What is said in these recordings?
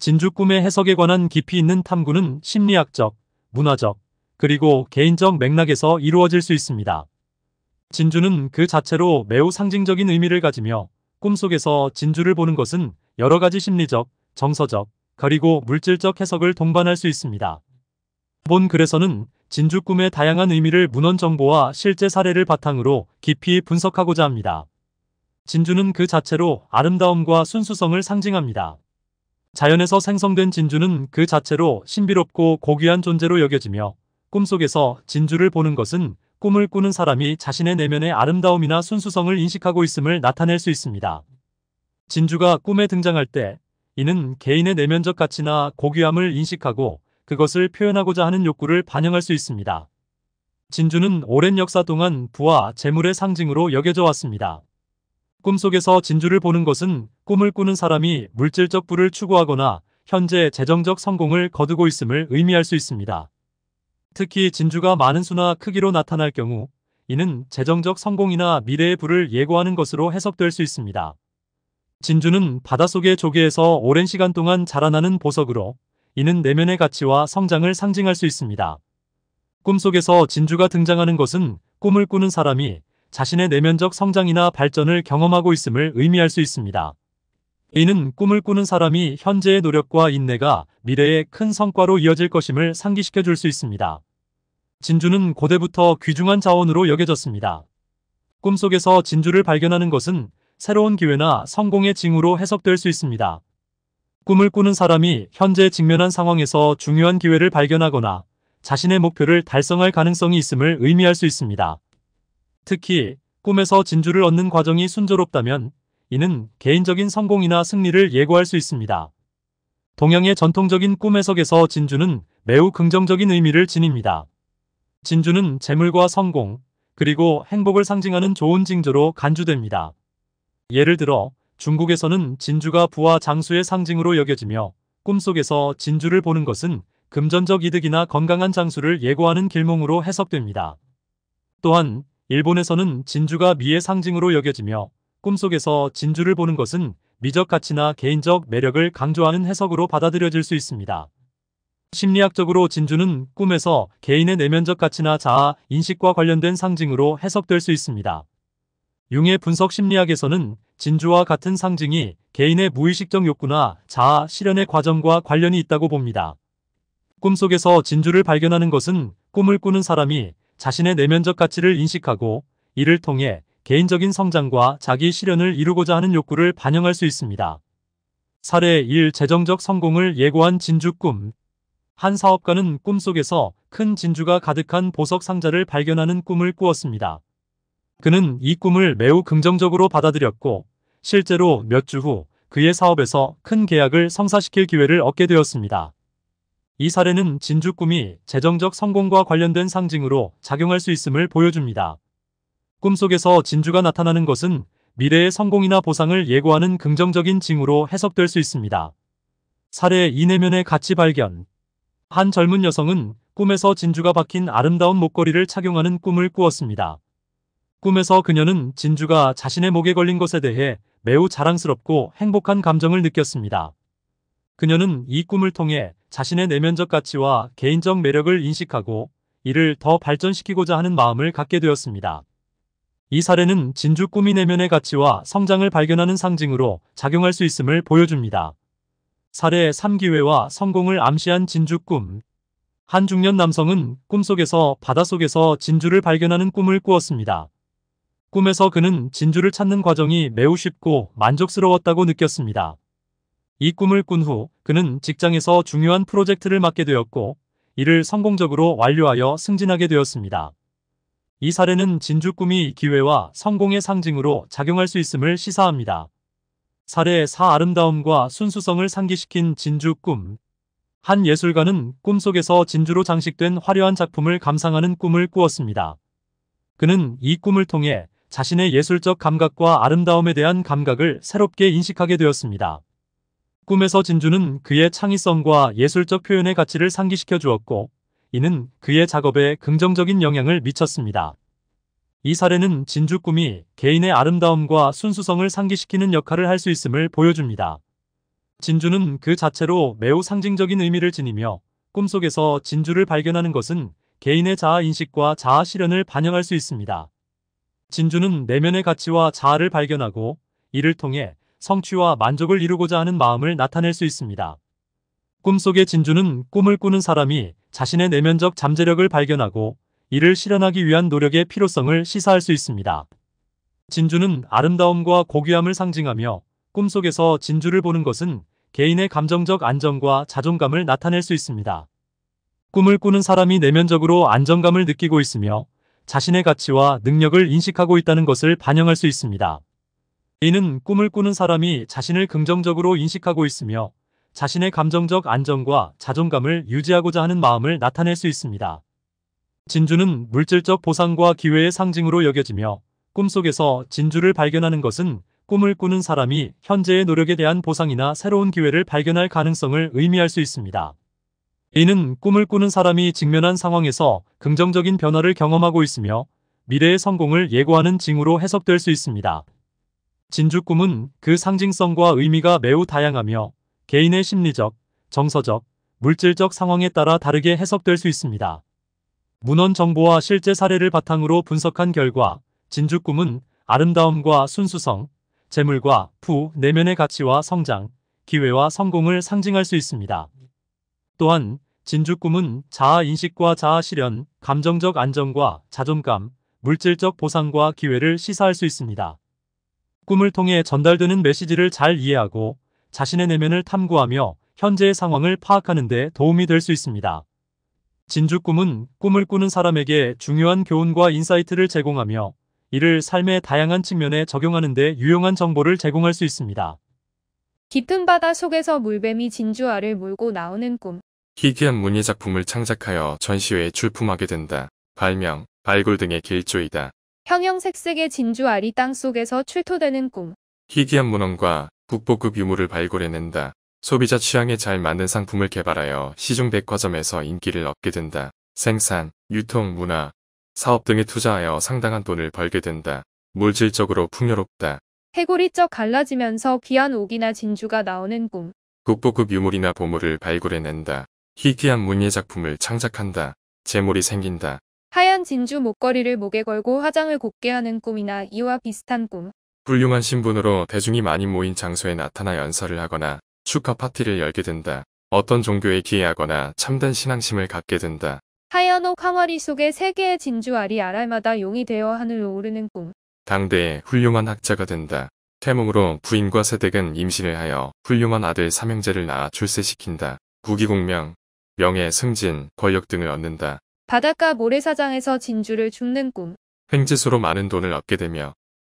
진주 꿈의 해석에 관한 깊이 있는 탐구는 심리학적, 문화적, 그리고 개인적 맥락에서 이루어질 수 있습니다. 진주는 그 자체로 매우 상징적인 의미를 가지며 꿈속에서 진주를 보는 것은 여러 가지 심리적, 정서적, 그리고 물질적 해석을 동반할 수 있습니다. 본 글에서는 진주 꿈의 다양한 의미를 문헌 정보와 실제 사례를 바탕으로 깊이 분석하고자 합니다. 진주는 그 자체로 아름다움과 순수성을 상징합니다. 자연에서 생성된 진주는 그 자체로 신비롭고 고귀한 존재로 여겨지며 꿈속에서 진주를 보는 것은 꿈을 꾸는 사람이 자신의 내면의 아름다움이나 순수성을 인식하고 있음을 나타낼 수 있습니다. 진주가 꿈에 등장할 때 이는 개인의 내면적 가치나 고귀함을 인식하고 그것을 표현하고자 하는 욕구를 반영할 수 있습니다. 진주는 오랜 역사 동안 부와 재물의 상징으로 여겨져 왔습니다. 꿈속에서 진주를 보는 것은 꿈을 꾸는 사람이 물질적 부를 추구하거나 현재 재정적 성공을 거두고 있음을 의미할 수 있습니다. 특히 진주가 많은 수나 크기로 나타날 경우 이는 재정적 성공이나 미래의 부를 예고하는 것으로 해석될 수 있습니다. 진주는 바닷속의 조개에서 오랜 시간 동안 자라나는 보석으로 이는 내면의 가치와 성장을 상징할 수 있습니다. 꿈속에서 진주가 등장하는 것은 꿈을 꾸는 사람이 자신의 내면적 성장이나 발전을 경험하고 있음을 의미할 수 있습니다. 이는 꿈을 꾸는 사람이 현재의 노력과 인내가 미래의 큰 성과로 이어질 것임을 상기시켜 줄 수 있습니다. 진주는 고대부터 귀중한 자원으로 여겨졌습니다. 꿈속에서 진주를 발견하는 것은 새로운 기회나 성공의 징후로 해석될 수 있습니다. 꿈을 꾸는 사람이 현재 직면한 상황에서 중요한 기회를 발견하거나 자신의 목표를 달성할 가능성이 있음을 의미할 수 있습니다. 특히 꿈에서 진주를 얻는 과정이 순조롭다면 이는 개인적인 성공이나 승리를 예고할 수 있습니다. 동양의 전통적인 꿈 해석에서 진주는 매우 긍정적인 의미를 지닙니다. 진주는 재물과 성공, 그리고 행복을 상징하는 좋은 징조로 간주됩니다. 예를 들어 중국에서는 진주가 부와 장수의 상징으로 여겨지며 꿈속에서 진주를 보는 것은 금전적 이득이나 건강한 장수를 예고하는 길몽으로 해석됩니다. 또한 일본에서는 진주가 미의 상징으로 여겨지며 꿈속에서 진주를 보는 것은 미적 가치나 개인적 매력을 강조하는 해석으로 받아들여질 수 있습니다. 심리학적으로 진주는 꿈에서 개인의 내면적 가치나 자아, 인식과 관련된 상징으로 해석될 수 있습니다. 융의 분석 심리학에서는 진주와 같은 상징이 개인의 무의식적 욕구나 자아 실현의 과정과 관련이 있다고 봅니다. 꿈속에서 진주를 발견하는 것은 꿈을 꾸는 사람이 자신의 내면적 가치를 인식하고 이를 통해 개인적인 성장과 자기 실현을 이루고자 하는 욕구를 반영할 수 있습니다. 사례 1. 재정적 성공을 예고한 진주 꿈. 한 사업가는 꿈속에서 큰 진주가 가득한 보석 상자를 발견하는 꿈을 꾸었습니다. 그는 이 꿈을 매우 긍정적으로 받아들였고 실제로 몇 주 후 그의 사업에서 큰 계약을 성사시킬 기회를 얻게 되었습니다. 이 사례는 진주 꿈이 재정적 성공과 관련된 상징으로 작용할 수 있음을 보여줍니다. 꿈속에서 진주가 나타나는 것은 미래의 성공이나 보상을 예고하는 긍정적인 징후로 해석될 수 있습니다. 사례 이내면의 가치 발견 한 젊은 여성은 꿈에서 진주가 박힌 아름다운 목걸이를 착용하는 꿈을 꾸었습니다. 꿈에서 그녀는 진주가 자신의 목에 걸린 것에 대해 매우 자랑스럽고 행복한 감정을 느꼈습니다. 그녀는 이 꿈을 통해 자신의 내면적 가치와 개인적 매력을 인식하고 이를 더 발전시키고자 하는 마음을 갖게 되었습니다. 이 사례는 진주 꿈이 내면의 가치와 성장을 발견하는 상징으로 작용할 수 있음을 보여줍니다. 사례 3기회와 성공을 암시한 진주 꿈. 한 중년 남성은 꿈속에서 바닷속에서 진주를 발견하는 꿈을 꾸었습니다. 꿈에서 그는 진주를 찾는 과정이 매우 쉽고 만족스러웠다고 느꼈습니다. 이 꿈을 꾼 후 그는 직장에서 중요한 프로젝트를 맡게 되었고 이를 성공적으로 완료하여 승진하게 되었습니다. 이 사례는 진주 꿈이 기회와 성공의 상징으로 작용할 수 있음을 시사합니다. 사례 4 아름다움과 순수성을 상기시킨 진주 꿈. 한 예술가는 꿈속에서 진주로 장식된 화려한 작품을 감상하는 꿈을 꾸었습니다. 그는 이 꿈을 통해 자신의 예술적 감각과 아름다움에 대한 감각을 새롭게 인식하게 되었습니다. 꿈에서 진주는 그의 창의성과 예술적 표현의 가치를 상기시켜 주었고 이는 그의 작업에 긍정적인 영향을 미쳤습니다. 이 사례는 진주 꿈이 개인의 아름다움과 순수성을 상기시키는 역할을 할 수 있음을 보여줍니다. 진주는 그 자체로 매우 상징적인 의미를 지니며 꿈속에서 진주를 발견하는 것은 개인의 자아 인식과 자아 실현을 반영할 수 있습니다. 진주는 내면의 가치와 자아를 발견하고 이를 통해 성취와 만족을 이루고자 하는 마음을 나타낼 수 있습니다. 꿈속의 진주는 꿈을 꾸는 사람이 자신의 내면적 잠재력을 발견하고 이를 실현하기 위한 노력의 필요성을 시사할 수 있습니다. 진주는 아름다움과 고귀함을 상징하며 꿈속에서 진주를 보는 것은 개인의 감정적 안정과 자존감을 나타낼 수 있습니다. 꿈을 꾸는 사람이 내면적으로 안정감을 느끼고 있으며 자신의 가치와 능력을 인식하고 있다는 것을 반영할 수 있습니다. 이는 꿈을 꾸는 사람이 자신을 긍정적으로 인식하고 있으며 자신의 감정적 안정과 자존감을 유지하고자 하는 마음을 나타낼 수 있습니다. 진주는 물질적 보상과 기회의 상징으로 여겨지며 꿈속에서 진주를 발견하는 것은 꿈을 꾸는 사람이 현재의 노력에 대한 보상이나 새로운 기회를 발견할 가능성을 의미할 수 있습니다. 이는 꿈을 꾸는 사람이 직면한 상황에서 긍정적인 변화를 경험하고 있으며 미래의 성공을 예고하는 징후로 해석될 수 있습니다. 진주 꿈은 그 상징성과 의미가 매우 다양하며 개인의 심리적, 정서적, 물질적 상황에 따라 다르게 해석될 수 있습니다. 문헌 정보와 실제 사례를 바탕으로 분석한 결과 진주 꿈은 아름다움과 순수성, 재물과 부, 내면의 가치와 성장, 기회와 성공을 상징할 수 있습니다. 또한 진주 꿈은 자아 인식과 자아 실현, 감정적 안정과 자존감, 물질적 보상과 기회를 시사할 수 있습니다. 꿈을 통해 전달되는 메시지를 잘 이해하고 자신의 내면을 탐구하며 현재의 상황을 파악하는 데 도움이 될 수 있습니다. 진주 꿈은 꿈을 꾸는 사람에게 중요한 교훈과 인사이트를 제공하며 이를 삶의 다양한 측면에 적용하는 데 유용한 정보를 제공할 수 있습니다. 깊은 바다 속에서 물뱀이 진주알을 물고 나오는 꿈. 희귀한 문예 작품을 창작하여 전시회에 출품하게 된다. 발명, 발굴 등의 길조이다. 형형색색의 진주알이 땅속에서 출토되는 꿈. 희귀한 문헌과 국보급 유물을 발굴해낸다. 소비자 취향에 잘 맞는 상품을 개발하여 시중 백화점에서 인기를 얻게 된다. 생산, 유통, 문화, 사업 등에 투자하여 상당한 돈을 벌게 된다. 물질적으로 풍요롭다. 해골이 쩍 갈라지면서 귀한 옥이나 진주가 나오는 꿈. 국보급 유물이나 보물을 발굴해낸다. 희귀한 문예 작품을 창작한다. 재물이 생긴다. 하얀 진주 목걸이를 목에 걸고 화장을 곱게 하는 꿈이나 이와 비슷한 꿈. 훌륭한 신분으로 대중이 많이 모인 장소에 나타나 연설을 하거나 축하 파티를 열게 된다. 어떤 종교에 기여하거나 참된 신앙심을 갖게 된다. 하얀 옷 항아리 속에 세계의 진주알이 알알마다 용이 되어 하늘로 오르는 꿈. 당대에 훌륭한 학자가 된다. 태몽으로 부인과 세댁은 임신을 하여 훌륭한 아들 삼형제를 낳아 출세시킨다. 국위공명, 명예, 승진, 권력 등을 얻는다. 바닷가 모래사장에서 진주를 죽는 꿈. 횡재소로 많은 돈을 얻게 되며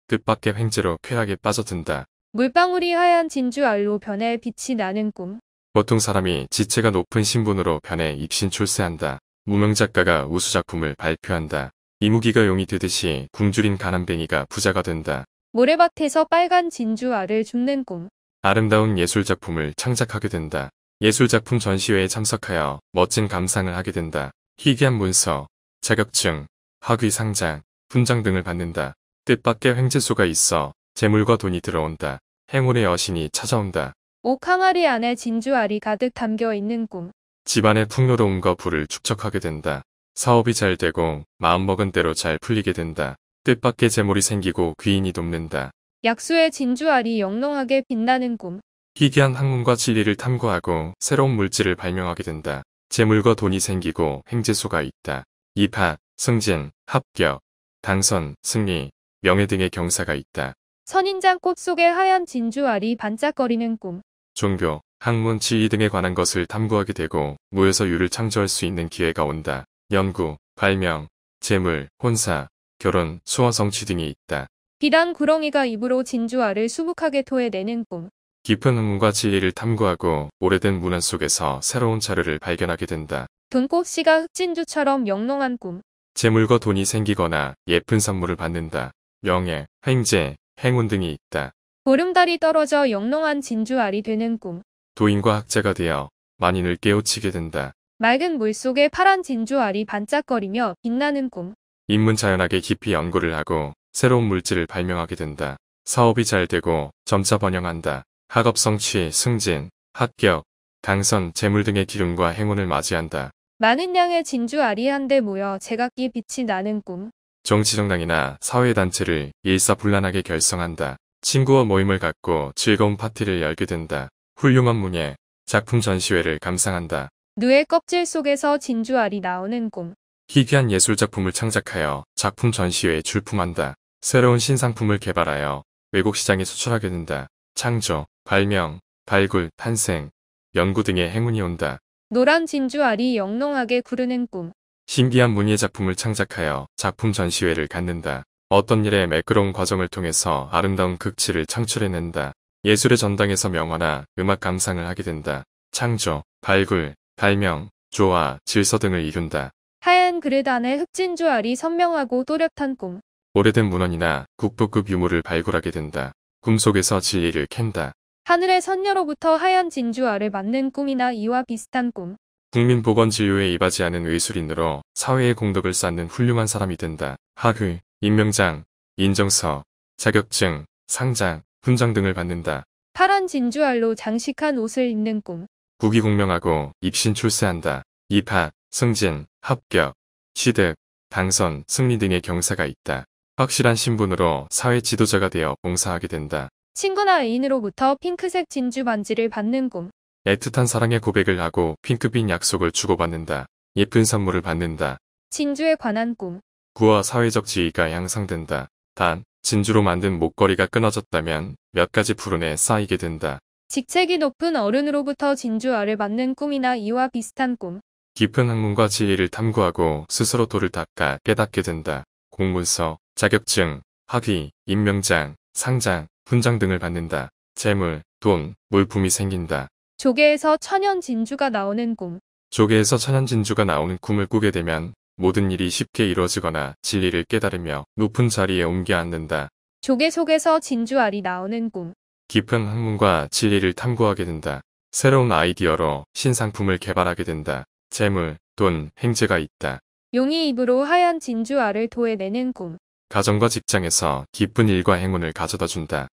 뜻밖의 횡재로 쾌하게 빠져든다. 물방울이 하얀 진주 알로 변해 빛이 나는 꿈. 보통 사람이 지체가 높은 신분으로 변해 입신 출세한다. 무명 작가가 우수 작품을 발표한다. 이무기가 용이 되듯이 굶주린 가난뱅이가 부자가 된다. 모래밭에서 빨간 진주 알을 줍는 꿈. 아름다운 예술 작품을 창작하게 된다. 예술 작품 전시회에 참석하여 멋진 감상을 하게 된다. 희귀한 문서, 자격증, 학위 상장, 훈장 등을 받는다. 뜻밖의 횡재수가 있어 재물과 돈이 들어온다. 행운의 여신이 찾아온다. 옥항아리 안에 진주알이 가득 담겨 있는 꿈. 집안의 풍요로움과 부를 축적하게 된다. 사업이 잘 되고 마음먹은 대로 잘 풀리게 된다. 뜻밖의 재물이 생기고 귀인이 돕는다. 약수의 진주알이 영롱하게 빛나는 꿈. 희귀한 학문과 진리를 탐구하고 새로운 물질을 발명하게 된다. 재물과 돈이 생기고 행재수가 있다. 입학, 승진, 합격, 당선, 승리, 명예 등의 경사가 있다. 선인장꽃 속에 하얀 진주알이 반짝거리는 꿈. 종교, 학문, 지위 등에 관한 것을 탐구하게 되고 무에서 유를 창조할 수 있는 기회가 온다. 연구, 발명, 재물, 혼사, 결혼, 수호 성취 등이 있다. 비단 구렁이가 입으로 진주알을 수북하게 토해내는 꿈. 깊은 음문과 지혜를 탐구하고 오래된 문헌 속에서 새로운 자료를 발견하게 된다. 돈꽃씨가 흑진주처럼 영롱한 꿈. 재물과 돈이 생기거나 예쁜 선물을 받는다. 명예, 횡재, 행운 등이 있다. 보름달이 떨어져 영롱한 진주알이 되는 꿈. 도인과 학자가 되어 만인을 깨우치게 된다. 맑은 물 속에 파란 진주알이 반짝거리며 빛나는 꿈. 인문자연학에 깊이 연구를 하고 새로운 물질을 발명하게 된다. 사업이 잘 되고 점차 번영한다. 학업 성취, 승진, 합격, 당선, 재물 등의 기운과 행운을 맞이한다. 많은 양의 진주알이 한데 모여 제각기 빛이 나는 꿈. 정치정당이나 사회단체를 일사불란하게 결성한다. 친구와 모임을 갖고 즐거운 파티를 열게 된다. 훌륭한 문예, 작품 전시회를 감상한다. 뇌의 껍질 속에서 진주알이 나오는 꿈. 희귀한 예술작품을 창작하여 작품 전시회에 출품한다. 새로운 신상품을 개발하여 외국 시장에 수출하게 된다. 창조, 발명, 발굴, 탄생, 연구 등의 행운이 온다. 노란 진주알이 영롱하게 구르는 꿈. 신기한 문예 작품을 창작하여 작품 전시회를 갖는다. 어떤 일의 매끄러운 과정을 통해서 아름다운 극치를 창출해낸다. 예술의 전당에서 명화나 음악 감상을 하게 된다. 창조, 발굴, 발명, 조화, 질서 등을 이룬다. 하얀 그릇 안에 흑진 조알이 선명하고 또렷한 꿈. 오래된 문헌이나 국보급 유물을 발굴하게 된다. 꿈속에서 진리를 캔다. 하늘의 선녀로부터 하얀 진주알을 맞는 꿈이나 이와 비슷한 꿈. 국민보건진료에 이바지 하는 의술인으로 사회의 공덕을 쌓는 훌륭한 사람이 된다. 학위, 임명장, 인정서, 자격증, 상장, 훈장 등을 받는다. 파란 진주알로 장식한 옷을 입는 꿈. 국위공명하고 입신 출세한다. 입학, 승진, 합격, 취득, 당선, 승리 등의 경사가 있다. 확실한 신분으로 사회 지도자가 되어 봉사하게 된다. 친구나 애인으로부터 핑크색 진주 반지를 받는 꿈. 애틋한 사랑의 고백을 하고 핑크빛 약속을 주고받는다. 예쁜 선물을 받는다. 진주에 관한 꿈. 구와 사회적 지위가 향상된다. 단, 진주로 만든 목걸이가 끊어졌다면 몇 가지 불운에 쌓이게 된다. 직책이 높은 어른으로부터 진주아를 받는 꿈이나 이와 비슷한 꿈. 깊은 학문과 지위를 탐구하고 스스로 도를 닦아 깨닫게 된다. 공문서, 자격증, 학위, 임명장, 상장, 훈장 등을 받는다. 재물, 돈, 물품이 생긴다. 조개에서 천연 진주가 나오는 꿈. 조개에서 천연 진주가 나오는 꿈을 꾸게 되면 모든 일이 쉽게 이루어지거나 진리를 깨달으며 높은 자리에 옮겨 앉는다. 조개 속에서 진주알이 나오는 꿈. 깊은 학문과 진리를 탐구하게 된다. 새로운 아이디어로 신상품을 개발하게 된다. 재물, 돈, 행재가 있다. 용이 입으로 하얀 진주알을 도해내는 꿈. 가정과 직장에서 기쁜 일과 행운을 가져다 준다.